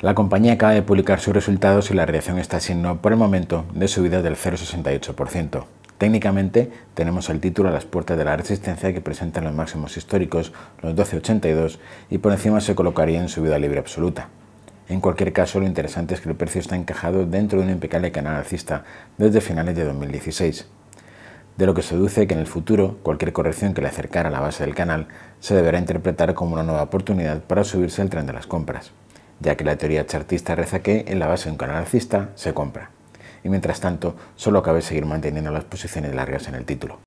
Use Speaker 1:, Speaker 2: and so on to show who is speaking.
Speaker 1: La compañía acaba de publicar sus resultados y la reacción está siendo por el momento de subida del 0,68%. Técnicamente tenemos el título a las puertas de la resistencia que presentan los máximos históricos, los 12,82, y por encima se colocaría en subida libre absoluta. En cualquier caso, lo interesante es que el precio está encajado dentro de un impecable canal alcista desde finales de 2016 de lo que se deduce que en el futuro cualquier corrección que le acercara a la base del canal se deberá interpretar como una nueva oportunidad para subirse al tren de las compras ya que la teoría chartista reza que en la base de un canal alcista se compra. Y mientras tanto, solo cabe seguir manteniendo las posiciones largas
Speaker 2: en el título.